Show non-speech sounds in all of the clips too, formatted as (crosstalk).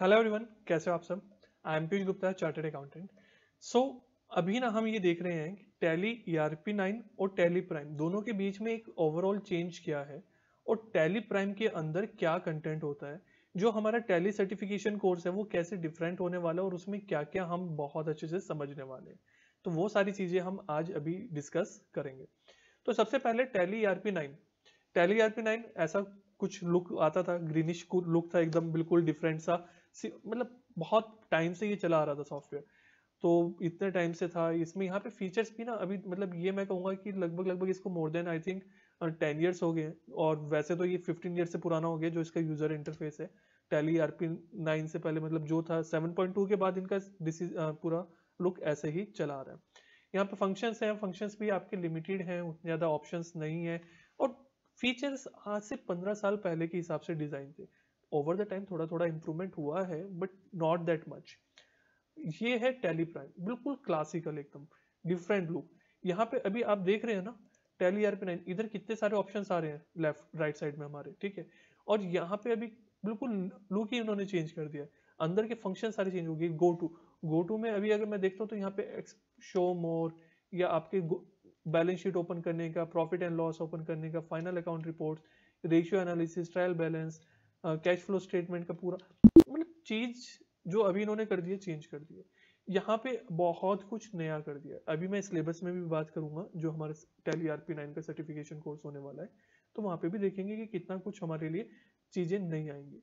hello everyone कैसे हो आप सब I am Piyush Gupta chartered accountant so अभी ना हम ये देख रहे हैं कि टैली ई नाइन और टैली प्राइम दोनों के बीच में एक ओवरऑल चेंज क्या है और टैली प्राइम के अंदर क्या कंटेंट होता है जो हमारा टैली सर्टिफिकेशन कोर्स है वो कैसे डिफरेंट होने वाला है और उसमें क्या क्या हम बहुत अच्छे से समझने वाले हैं तो वो सारी चीज़ें हम आज अभी डिस्कस करेंगे तो सबसे पहले Tally E nine Tally E nine ऐसा कुछ लुक आता था ग्रीनिश लुक था एकदम बिल्कुल डिफरेंट सा मतलब बहुत टाइम से ये चला आ रहा था सॉफ्टवेयर तो इतने टाइम से था इसमें यहाँ पे फीचर्स भी ना अभी मतलब ये मैं कहूँगा कि लगभग लगभग इसको more than I think ten years हो गए और वैसे तो ये फिफ्टीन ईयर से पुराना हो गया जो इसका यूजर इंटरफेस है टेली आर पी नाइन से पहले मतलब जो था सेवन पॉइंट टू के बाद इनका पूरा लुक ऐसे ही चला आ रहा है यहाँ पे फंक्शंस हैं फंक्शंस भी आपके लिमिटेड हैं उतने ज़्यादा ऑप्शंस नहीं है और फीचर्स आज से पंद्रह साल पहले के हिसाब से डिज़ाइन थे ओवर द टाइम थोड़ा थोड़ा इम्प्रूवमेंट हुआ है बट नॉट दैट मच ये है टैली प्राइम बिल्कुल क्लासिकल एकदम डिफरेंट लुक यहाँ पे अभी आप देख रहे हैं ना टेली आर पी नाइन इधर कितने सारे ऑप्शन आ रहे हैं लेफ्ट राइट साइड में हमारे ठीक है और यहाँ पे अभी बिल्कुल लुक ही उन्होंने चेंज कर दिया अंदर के फंक्शन सारे चेंज हो गए गो टू गो टू में अभी अगर मैं देखता हूँ तो यहाँ पे शो मोर या आपके बैलेंस शीट ओपन करने का प्रॉफिट एंड लॉस ओपन करने का final account report ratio analysis trial balance cash flow statement का पूरा मतलब चीज जो अभी इन्होंने कर दिया चेंज कर दी है यहाँ पे बहुत कुछ नया कर दिया अभी मैं सिलेबस में भी बात करूंगा जो हमारे टेली आर पी नाइन का सर्टिफिकेशन कोर्स होने वाला है तो वहां पे भी देखेंगे कि कितना कुछ हमारे लिए चीज़ें नहीं आएंगी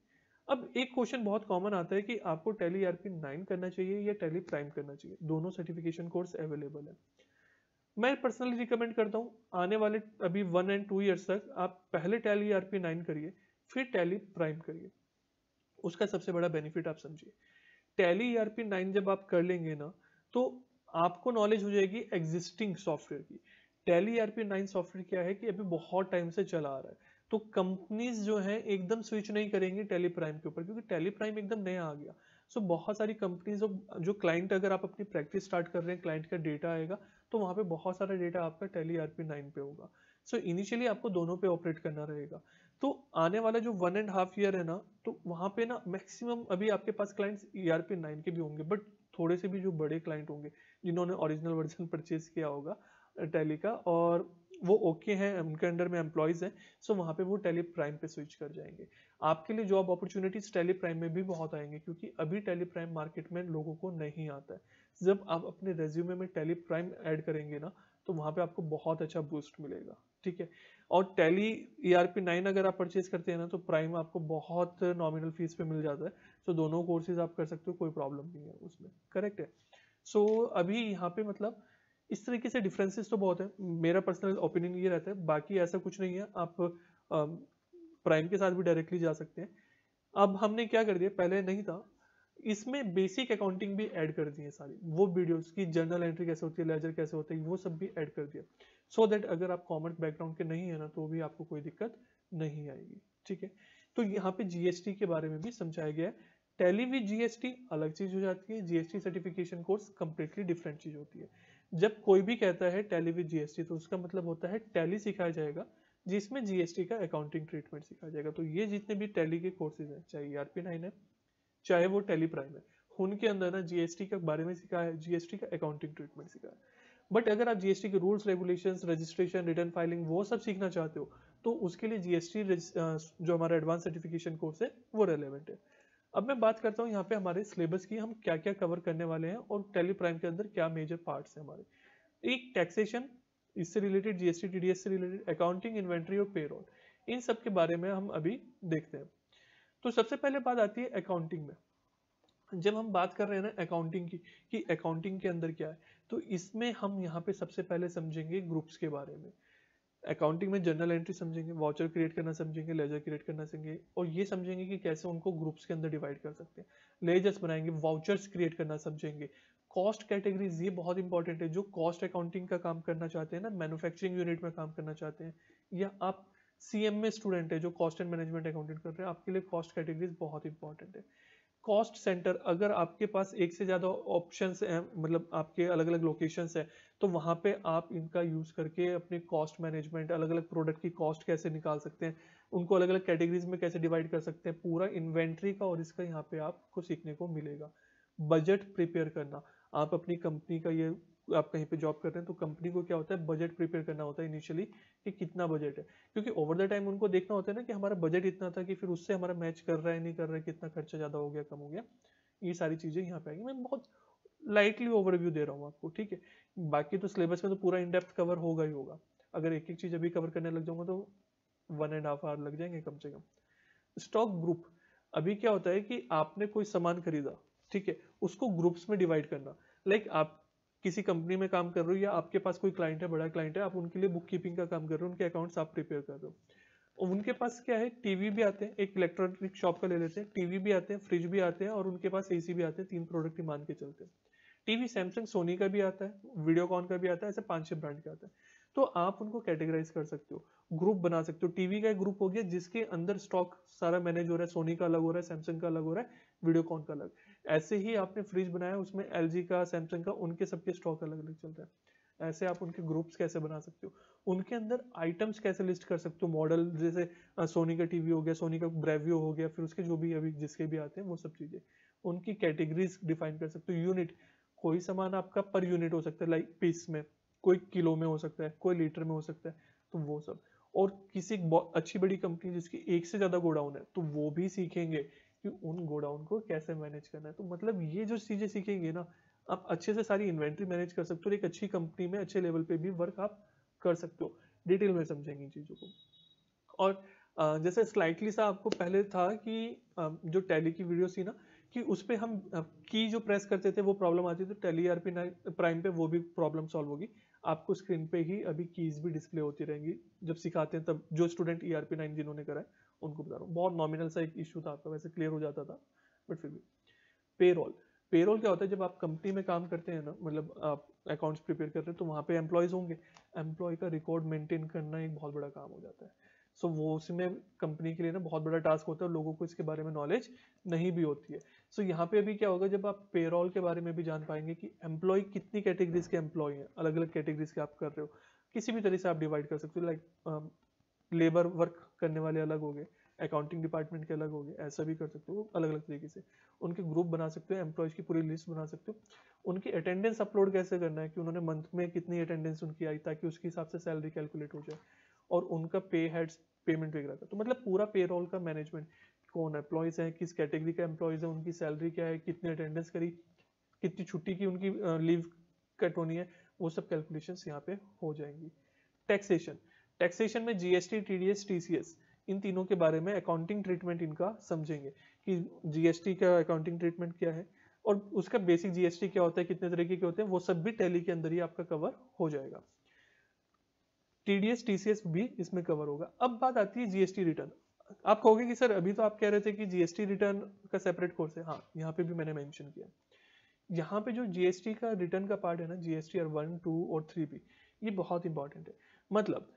अब एक क्वेश्चन बहुत कॉमन आता है कि आपको टेली आर पी नाइन करना चाहिए या टेली प्राइम करना चाहिए दोनों सर्टिफिकेशन कोर्स अवेलेबल है मैं पर्सनली रिकमेंड करता हूँ आने वाले अभी वन एंड टू ईयर्स तक आप पहले टेली आर पी नाइन करिए फिर टैली प्राइम करिए उसका सबसे बड़ा बेनिफिट आप समझिए टैली आर पी नाइन जब आप कर लेंगे ना तो आपको नॉलेज हो जाएगी एग्जिस्टिंग सॉफ्टवेयर की Tally R P nine software क्या है कि अभी बहुत टाइम से चला आ रहा है तो कंपनीज जो है एकदम स्विच नहीं करेंगे टेली प्राइम के ऊपर क्योंकि टेली प्राइम एकदम नया आ गया सो so, बहुत सारी कंपनीज जो क्लाइंट अगर आप अपनी प्रैक्टिस स्टार्ट कर रहे हैं क्लाइंट का डेटा आएगा तो वहां पे बहुत सारा डेटा आपका टेली आरपी नाइन पे होगा सो so, इनिशियली आपको दोनों पे ऑपरेट करना रहेगा तो आने वाला जो वन एंड हाफ ईयर है ना तो वहाँ पे ना मैक्सिमम अभी आपके पास clients E R P nine के भी होंगे बट थोड़े से भी जो बड़े क्लाइंट होंगे जिन्होंने ओरिजिनल वर्जन परचेज किया होगा टैली का और वो ओके okay हैं उनके अंडर में एम्प्लॉयज़ हैं सो वहाँ पे वो टेली प्राइम पे स्विच कर जाएंगे आपके लिए जॉब अपॉर्चुनिटीज टेली प्राइम में भी बहुत आएंगे क्योंकि अभी टेली प्राइम मार्केट में लोगों को नहीं आता है जब आप अपने रेज्यूमे में टेली प्राइम ऐड करेंगे ना तो वहां पे आपको बहुत अच्छा बूस्ट मिलेगा ठीक है और Tally E R P nine अगर आप परचेज करते हैं ना तो प्राइम आपको बहुत नॉमिनल फीस पे मिल जाता है सो दोनों कोर्सेज आप कर सकते हो कोई प्रॉब्लम नहीं है उसमें करेक्ट है सो so, अभी यहाँ पे मतलब इस तरीके से डिफरेंसेस तो बहुत है मेरा पर्सनल ओपिनियन ये रहता है बाकी ऐसा कुछ नहीं है आप प्राइम के साथ भी डायरेक्टली जा सकते हैं अब हमने क्या कर दिया पहले नहीं था इसमें बेसिक अकाउंटिंग भी ऐड कर दी है सारी वो वीडियोस की जर्नल एंट्री कैसे होती है लेजर कैसे होता है वो सब भी ऐड कर दिया सो so दैट अगर आप कॉमर्स बैकग्राउंड के नहीं है ना तो भी आपको कोई दिक्कत नहीं आएगी ठीक है तो यहाँ पे जीएसटी के बारे में भी समझाया गया है टैली जीएसटी अलग चीज हो जाती है GST certification course completely different चीज होती है जब कोई भी कहता है टैली जीएसटी तो उसका मतलब होता है टेली सिखाया जाएगा जिसमें जीएसटी का अकाउंटिंग ट्रीटमेंट सिखाया जाएगा तो ये जितने भी टेली के कोर्सेज हैं चाहे नाइन e है चाहे वो टेली प्राइम है उनके अंदर ना जीएसटी के बारे में सिखाया है जीएसटी का अकाउंटिंग ट्रीटमेंट सिखाया है बट अगर आप जीएसटी के rules regulations registration return filing वो सब सीखना चाहते हो तो उसके लिए जीएसटी जो हमारा एडवांस सर्टिफिकेशन कोर्स है वो रेलिवेंट है अब मैं बात करता हूँ यहाँ पे हमारे सिलेबस की हम क्या क्या कवर करने वाले हैं और टेली प्राइम के अंदर क्या मेजर पार्ट्स हैं हमारे एक टैक्सेशन इससे रिलेटेड जीएसटी टीडीएस से रिलेटेड अकाउंटिंग इन्वेंट्री और पेरोल इन सब के बारे में हम अभी देखते हैं तो सबसे पहले बात आती है अकाउंटिंग में जब हम बात कर रहे हैं ना अकाउंटिंग की कि अकाउंटिंग के अंदर क्या है तो इसमें हम यहाँ पे सबसे पहले समझेंगे ग्रुप्स के बारे में अकाउंटिंग में जर्नल एंट्री समझेंगे वाउचर क्रिएट करना समझेंगे लेजर क्रिएट करना समझेंगे और ये समझेंगे कि कैसे उनको ग्रुप्स के अंदर डिवाइड कर सकते हैं लेजर्स बनाएंगे वाउचर्स क्रिएट करना समझेंगे कॉस्ट कैटेगरीज ये बहुत इंपॉर्टेंट है जो कॉस्ट अकाउंटिंग का काम करना चाहते हैं ना मैन्युफैक्चरिंग यूनिट में काम करना चाहते हैं या आप सी एम ए स्टूडेंट है जो कॉस्ट एंड मैनेजमेंट अकाउंटेंट कर रहे हैं आपके लिए कॉस्ट कैटेगरीज बहुत इंपॉर्टेंट है कॉस्ट सेंटर अगर आपके पास एक से ज़्यादा ऑप्शन हैं मतलब आपके अलग अलग लोकेशन है तो वहाँ पे आप इनका यूज़ करके अपने कॉस्ट मैनेजमेंट अलग अलग प्रोडक्ट की कॉस्ट कैसे निकाल सकते हैं उनको अलग अलग कैटेगरीज में कैसे डिवाइड कर सकते हैं पूरा इन्वेंट्री का और इसका यहाँ पे आपको सीखने को मिलेगा बजट प्रिपेयर करना आप अपनी कंपनी का ये आप कहीं पे जॉब कर रहे हैं तो कंपनी को क्या होता है बजट प्रिपेयर करना होता है इनिशियली कि कितना बजट है क्योंकि ओवर द टाइम उनको देखना होता है ना कि हमारा बजट इतना था कि फिर उससे हमारा मैच कर रहा है नहीं कर रहा है कितना खर्चा ज़्यादा हो गया कम हो गया ये सारी चीज़ें यहाँ पे आएगी मैं बहुत लाइटली ओवरव्यू दे रहा हूँ आपको ठीक है बाकी तो सिलेबस में तो पूरा इनडेप्थ कवर होगा ही होगा अगर एक एक चीज़ अभी कवर करने लग जाऊंगा तो वन एंड हाफ आवर लग जाएंगे कम से कम स्टॉक ग्रुप अभी क्या होता है कि आपने कोई सामान खरीदा ठीक है उसको ग्रुप्स में डिवाइड करना लाइक like आप किसी कंपनी में काम कर रहे हो या आपके पास कोई क्लाइंट है बड़ा क्लाइंट है आप उनके लिए बुक कीपिंग का काम कर रहे हो उनके अकाउंट्स आप प्रिपेयर कर रहे हो उनके पास क्या है टीवी भी आते हैं एक इलेक्ट्रॉनिक शॉप का ले लेते हैं टीवी भी आते हैं फ्रिज भी आते हैं और उनके पास ए भी आते हैं तीन प्रोडक्ट ही मान के चलते हैं टीवी सैमसंग सोनी का भी आता है वीडियोकॉन का भी आता है ऐसे पांच छह ब्रांड के आता है तो आप उनको कैटेगराइज कर सकते हो ग्रुप बना सकते हो टीवी का एक ग्रुप हो गया जिसके अंदर स्टॉक सारा मैनेज हो रहा है सोनी का अलग हो रहा है सैमसंग का अलग हो रहा है वीडियोकॉन का अलग ऐसे ही आपने फ्रिज बनाया उसमें एल का सैमसंग का उनके सबके स्टॉक अलग अलग चल रहा है ऐसे आप उनके ग्रुप्स कैसे बना सकते हो उनके अंदर आइटम्स कैसे लिस्ट कर सकते हो मॉडल जैसे सोनी का टीवी हो गया सोनी का ब्रेवियो हो गया फिर उसके जो भी अभी जिसके भी आते हैं वो सब चीज़ें उनकी कैटेगरीज डिफाइन कर सकते हो यूनिट कोई सामान आपका पर यूनिट हो सकता है लाइक पीस में कोई किलो में हो सकता है कोई लीटर में हो सकता है तो वो सब और किसी अच्छी बड़ी कंपनी जिसकी एक से ज़्यादा गोडाउन है तो वो भी सीखेंगे कि उन गोडाउन को कैसे मैनेज करना है तो मतलब ये जो चीज़ें सीखेंगे ना आप अच्छे से सारी इन्वेंट्री मैनेज कर सकते हो एक अच्छी कंपनी में अच्छे लेवल पे भी वर्क आप कर सकते हो डिटेल में समझेंगे चीज़ों को और जैसे स्लाइटली सा आपको पहले था कि जो टैली की वीडियो थी ना कि उस पर हम की जो प्रेस करते थे वो प्रॉब्लम आती थी तो टैली आर प्राइम पे वो भी प्रॉब्लम सॉल्व होगी आपको स्क्रीन पे ही अभी कीज़ भी डिस्प्ले होती रहेंगी जब सिखाते हैं तब जो student E R P nine जिन्होंने करा है उनको बता रहा हूँ बहुत नॉमिनल सा एक इशू था आपका वैसे क्लियर हो जाता था बट फिर भी पेरोल पेरोल क्या होता है जब आप कंपनी में काम करते हैं ना मतलब आप अकाउंट्स प्रिपेयर कर रहे हैं तो वहाँ पे एम्प्लॉयज़ होंगे एम्प्लॉय का रिकॉर्ड मेंटेन करना एक बहुत बड़ा काम हो जाता है सो so, वो उसमें कंपनी के लिए ना बहुत बड़ा टास्क होता है लोगों को इसके बारे में नॉलेज नहीं भी होती है सो so, यहाँ पे अभी क्या होगा जब आप पेरोल के बारे में भी जान पाएंगे कि एम्प्लॉय कितनी कैटेगरीज के एम्प्लॉय हैं अलग अलग कैटेगरीज के आप कर रहे हो किसी भी तरह से आप डिवाइड कर सकते हो लाइक लेबर वर्क करने वाले अलग हो गए अकाउंटिंग डिपार्टमेंट के अलग हो गए ऐसा भी कर सकते हो अलग अलग तरीके से उनके ग्रुप बना सकते हो एम्प्लॉयज़ की पूरी लिस्ट बना सकते हो उनकी अटेंडेंस अपलोड कैसे करना है कि उन्होंने मंथ में कितनी अटेंडेंस उनकी आई ताकि उसके हिसाब से सैलरी कैलकुलेट हो जाए और उनका पे हेड्स पेमेंट वगैरह का तो मतलब पूरा पेरोल का मैनेजमेंट कौन एम्प्लॉयज़ हैं किस कैटेगरी का एम्प्लॉयज़ है उनकी सैलरी क्या है कितनी अटेंडेंस करी कितनी छुट्टी की उनकी लीव कट होनी है वो सब कैलकुलेशन यहाँ पे हो जाएंगी टैक्सेशन टैक्सेशन में जीएसटी टीडीएस टीसीएस इन तीनों के बारे में अकाउंटिंग ट्रीटमेंट इनका समझेंगे कि जीएसटी का अकाउंटिंग ट्रीटमेंट क्या है और उसका बेसिक जीएसटी क्या होता है कितने तरीके के होते हैं वो सब भी टैली के अंदर ही आपका कवर हो जाएगा टीडीएस टीसीएस भी इसमें कवर होगा अब बात आती है जीएसटी रिटर्न आप कहोगे कि सर अभी तो आप कह रहे थे कि जीएसटी रिटर्न का सेपरेट कोर्स है हाँ यहाँ पे भी मैंने मेंशन किया यहाँ पे जो जीएसटी का रिटर्न का पार्ट है ना जीएसटी आर वन टू और थ्री भी ये बहुत इंपॉर्टेंट है मतलब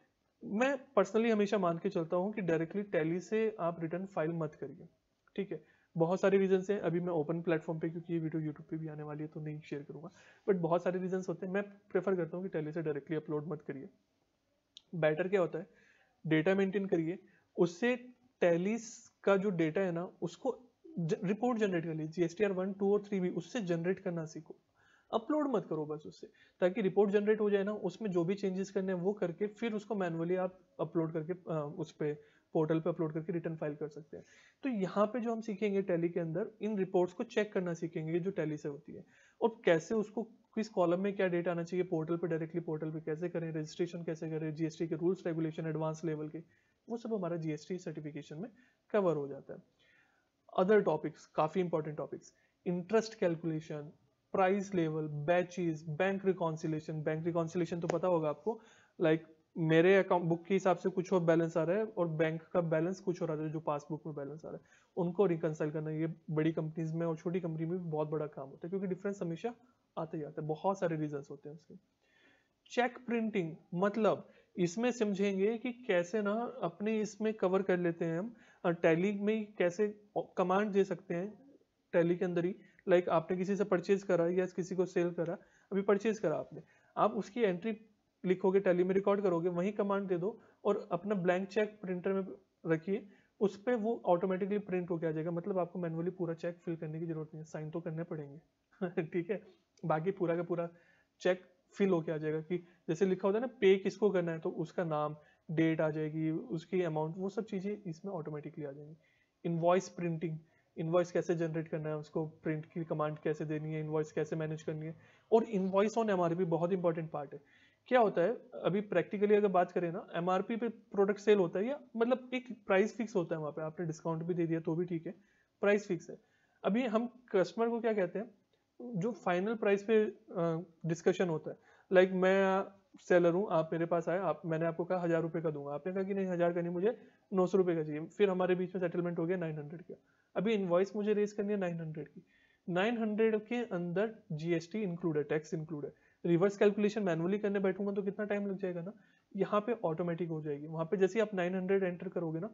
मैं पर्सनली हमेशा मान के चलता हूँ कि डायरेक्टली टैली से आप रिटर्न फाइल मत करिए ठीक है बहुत सारे रीजन है अभी मैं ओपन प्लेटफॉर्म पे क्योंकि ये वीडियो यूट्यूब पे भी आने वाली है तो नहीं शेयर करूंगा बट बहुत सारे रीजन होते हैं मैं प्रेफर करता हूँ कि टैली से डायरेक्टली अपलोड मत करिए बेटर क्या होता है डेटा मेंटेन करिए उससे टैलीस का जो डेटा है ना उसको रिपोर्ट जनरेट कर लीजिए S T R one two और थ्री भी उससे जनरेट करना सीखो अपलोड मत करो बस उससे ताकि रिपोर्ट जनरेट हो जाए ना उसमें जो भी चेंजेस करने हैं वो करके फिर उसको मैनुअली आप अपलोड करके उस पर पोर्टल पे अपलोड करके रिटर्न फाइल कर सकते हैं तो यहाँ पे जो हम सीखेंगे टैली के अंदर इन रिपोर्ट्स को चेक करना सीखेंगे जो टैली से होती है और कैसे उसको किस कॉलम में क्या डेटा आना चाहिए पोर्टल पे डायरेक्टली पोर्टल पे कैसे करें रजिस्ट्रेशन कैसे करें जीएसटी के रूल्स रेगुलेशन एडवांस लेवल के वो सब हमारा जीएसटी सर्टिफिकेशन में कवर हो जाता है अदर टॉपिक्स काफ़ी important topics interest calculation price level batches bank reconciliation bank reconciliation तो पता होगा आपको लाइक like, मेरे अकाउंट बुक के हिसाब से कुछ और बैलेंस आ रहा है और बैंक का बैलेंस कुछ और आ रहा है जो पासबुक में बैलेंस आ रहा है उनको रिकनसाइल करना ये बड़ी कंपनीज में और छोटी कंपनी में भी बहुत बड़ा काम होता है क्योंकि डिफरेंस हमेशा आते ही आता है बहुत सारे रीजन होते हैं उसके चेक प्रिंटिंग मतलब इसमें समझेंगे कि कैसे ना अपने इसमें कवर कर लेते हैं हम टैली में कैसे कमांड दे सकते हैं टैली के अंदर ही लाइक like आपने किसी से परचेज करा या किसी को सेल करा अभी परचेज करा आपने आप उसकी एंट्री लिखोगे टैली में रिकॉर्ड करोगे वही कमांड दे दो और अपना ब्लैंक चेक प्रिंटर में रखिए उस पर वो ऑटोमेटिकली प्रिंट होकर आ जाएगा मतलब आपको मैनुअली पूरा चेक फिल करने की जरूरत नहीं है साइन तो करने पड़ेंगे (laughs) ठीक है बाकी पूरा का पूरा चेक फिल होके आ जाएगा कि जैसे लिखा होता है ना पे किसको करना है तो उसका नाम डेट आ जाएगी उसकी अमाउंट वो सब चीज़ें इसमें ऑटोमेटिकली आ जाएंगी इन्वॉइस प्रिंटिंग इन्वॉइस कैसे जनरेट करना है उसको प्रिंट की कमांड कैसे देनी है इन्वॉइस कैसे मैनेज करनी है और इन्वॉइस ऑन एम बहुत इंपॉर्टेंट पार्ट है क्या होता है अभी प्रैक्टिकली अगर बात करें ना एम पे प्रोडक्ट सेल होता है या मतलब एक प्राइस फिक्स होता है वहाँ पे आपने डिस्काउंट भी दे दिया तो भी ठीक है प्राइस फिक्स है अभी हम कस्टमर को क्या कहते हैं जो फाइनल प्राइस पे डिस्कशन होता है लाइक like मैं सेलर हूँ आप मेरे पास आए आप मैंने आपको कहा हज़ार रुपये का दूंगा आपने कहा कि नहीं हज़ार का नहीं मुझे नौ सौ रुपये का चाहिए फिर हमारे बीच में सेटलमेंट हो गया नाइन हंड्रेड का अभी इन्वॉइस मुझे रेस करनी है नाइन हंड्रेड की नाइन हंड्रेड के अंदर जीएसटी इंक्लूड है टैक्स इंक्लूड है रिवर्स कैलकुलेशन मैनुअली करने बैठूंगा तो कितना टाइम लग जाएगा ना यहाँ पे ऑटोमेटिक हो जाएगी वहाँ पे जैसे आप नाइन हंड्रेड एंटर करोगे ना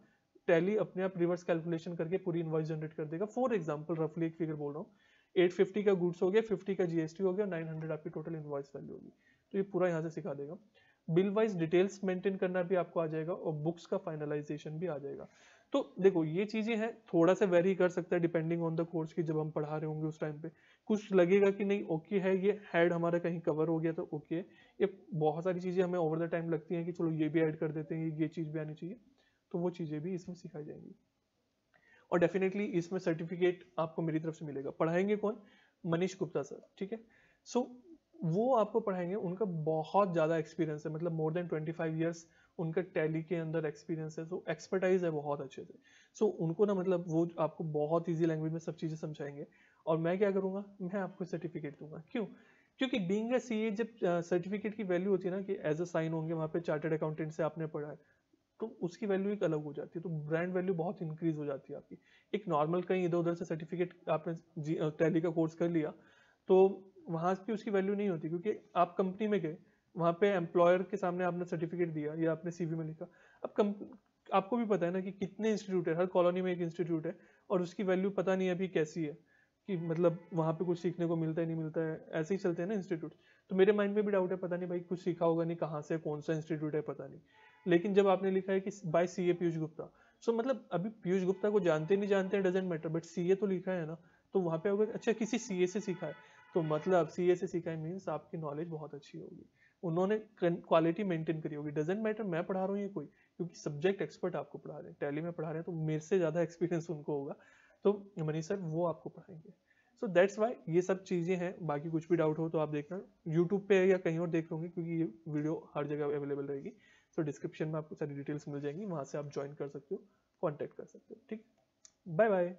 टैली अपने आप रिवर्स कैलकुलेशन करके पूरी इन्वाइस जनरेट कर देगा फॉर एग्जाम्पल रफली एक फिगर बोल रहा हूँ 850 का गुड्स हो गया 50 का जीएसटी हो गया 900 आपकी टोटल इन्वाइस वैल्यू होगी तो ये पूरा यहाँ से सिखा देगा बिल वाइज डिटेल्स मेंटेन करना भी आपको आ जाएगा और बुक्स का फाइनलाइजेशन भी आ जाएगा तो देखो ये चीजें हैं थोड़ा सा वेरी कर सकता है डिपेंडिंग ऑन द कोर्स की जब हम पढ़ा रहे होंगे उस टाइम पे कुछ लगेगा कि नहीं ओके है ये हेड हमारा कहीं कवर हो गया तो ओके ये बहुत सारी चीजें हमें ओवर द टाइम लगती हैं कि चलो ये भी ऐड कर देते हैं ये चीज भी आनी चाहिए तो वो चीजें भी इसमें सिखाई जाएंगी और डेफिनेटली इसमें सर्टिफिकेट आपको मेरी तरफ से मिलेगा पढ़ाएंगे कौन मनीष गुप्ता सर ठीक है सो वो आपको पढ़ाएंगे उनका बहुत ज़्यादा एक्सपीरियंस है मतलब मोर देन 25 फाइव ईयर्स उनका टैली के अंदर एक्सपीरियंस है सो एक्सपर्टाइज है बहुत अच्छे से सो so, उनको ना मतलब वो आपको बहुत ईजी लैंग्वेज में सब चीज़ें समझाएंगे और मैं क्या करूंगा मैं आपको सर्टिफिकेट दूंगा क्यों क्योंकि बींग सी ए जब सर्टिफिकेट की वैल्यू होती है ना कि एज अ साइन होंगे वहां पे चार्टर्ड अकाउंटेंट से आपने पढ़ा है तो उसकी वैल्यू एक अलग हो जाती है तो ब्रांड वैल्यू बहुत इंक्रीज हो जाती है आपकी एक नॉर्मल कहीं इधर उधर से सर्टिफिकेट आपने टैली का कोर्स कर लिया तो वहाँ की उसकी वैल्यू नहीं होती क्योंकि आप कंपनी में गए वहाँ पे एम्प्लॉयर के सामने आपने सर्टिफिकेट दिया या आपने सीवी में लिखा अब कम आपको भी पता है ना कि कितने इंस्टीट्यूट है हर कॉलोनी में एक इंस्टीट्यूट है और उसकी वैल्यू पता नहीं अभी कैसी है कि मतलब वहाँ पे कुछ सीखने को मिलता है नहीं मिलता है ऐसे ही चलते हैं ना इंस्टीट्यूट तो मेरे माइंड में भी डाउट है पता नहीं भाई कुछ सीखा होगा नहीं कहाँ से कौन सा इंस्टीट्यूट है पता नहीं लेकिन जब आपने लिखा है कि by C A Piyush Gupta so so, मतलब अभी पीयूष गुप्ता को जानते नहीं जानते doesn't matter but C A तो लिखा है ना तो वहाँ पे अगर अच्छा किसी सी ए से सीखा है तो मतलब सी ए से सीखा है मीन्स आपकी नॉलेज बहुत अच्छी होगी उन्होंने क्वालिटी मेंटेन करी होगी डजेंट मैटर मैं पढ़ा रहा हूँ ये कोई क्योंकि सब्जेक्ट एक्सपर्ट आपको पढ़ा रहे हैं टैली में पढ़ा रहे हैं तो मेरे से ज़्यादा एक्सपीरियंस उनको होगा तो मनीष सर वो आपको पढ़ाएंगे सो दैट्स वाई ये सब चीज़ें हैं बाकी कुछ भी डाउट हो तो आप देखना यूट्यूब पे या कहीं और देख लोगे क्योंकि ये वीडियो हर जगह अवेलेबल रहेगी सो डिस्क्रिप्शन में आपको सारी डिटेल्स मिल जाएंगी वहाँ से आप ज्वाइन कर सकते हो कॉन्टैक्ट कर सकते हो ठीक बाय बाय